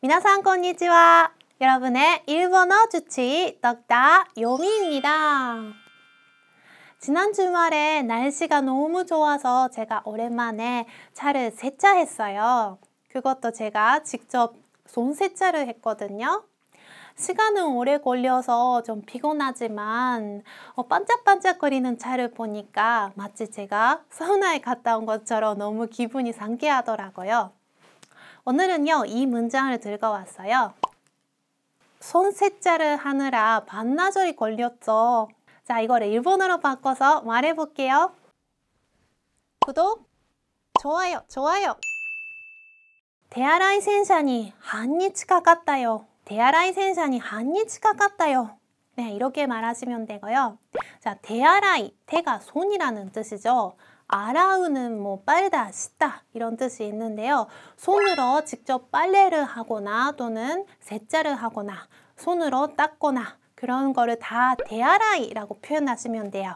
皆さんこんにちは. 여러분의 일본어 주치 떡다 요미입니다. 지난 주말에 날씨가 너무 좋아서 제가 오랜만에 차를 세차했어요. 그것도 제가 직접 손 세차를 했거든요. 시간은 오래 걸려서 좀 피곤하지만 어, 반짝반짝거리는 차를 보니까 마치 제가 사우나에 갔다 온 것처럼 너무 기분이 상쾌하더라고요. 오늘은요, 이 문장을 들고 왔어요. 손 세자를 하느라 반나절이 걸렸죠. 자, 이거를 일본어로 바꿔서 말해볼게요. 구독, 좋아요, 좋아요. 手洗い洗車に半日かかったよ.手洗い洗車に半日かかったよ. 네, 이렇게 말하시면 되고요. 자, 대아라이, 대가 손이라는 뜻이죠. 아라우는 뭐 빨다, 씻다 이런 뜻이 있는데요. 손으로 직접 빨래를 하거나 또는 세차를 하거나 손으로 닦거나 그런 거를 다 데아라이라고 표현하시면 돼요.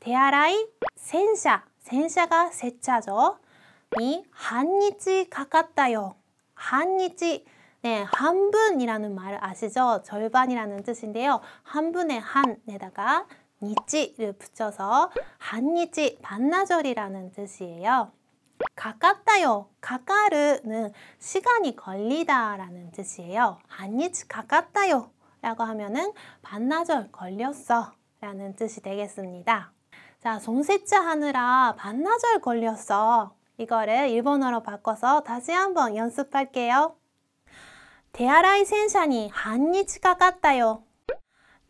데아라이, 센샤, 센샤가 세차죠. 이 한니치 가깝다요. 한니치, 네, 한분이라는 말 아시죠? 절반이라는 뜻인데요. 한분의 한에다가 니찌를 붙여서 한니찌 반나절이라는 뜻이에요. 가깝다요, 가까르는 시간이 걸리다라는 뜻이에요. 한니치 가깝다요 라고 하면은 반나절 걸렸어 라는 뜻이 되겠습니다. 자, 송세츠 하느라 반나절 걸렸어. 이거를 일본어로 바꿔서 다시 한번 연습할게요. 대아라이 센샤니 한니치 가깝다요.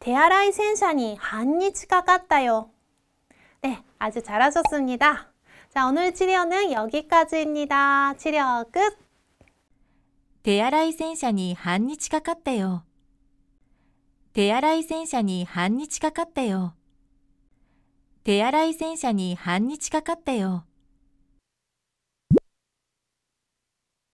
대하라이 센산이 한니치가 같다요. 네, 아주 잘하셨습니다. 자, 오늘 치료는 여기까지입니다. 치료 끝! 대하라이 센산이 한니치가 같대요. 대하라이 센산이 한니치가 같대요. 대하라이 센산이 한니치가 같대요.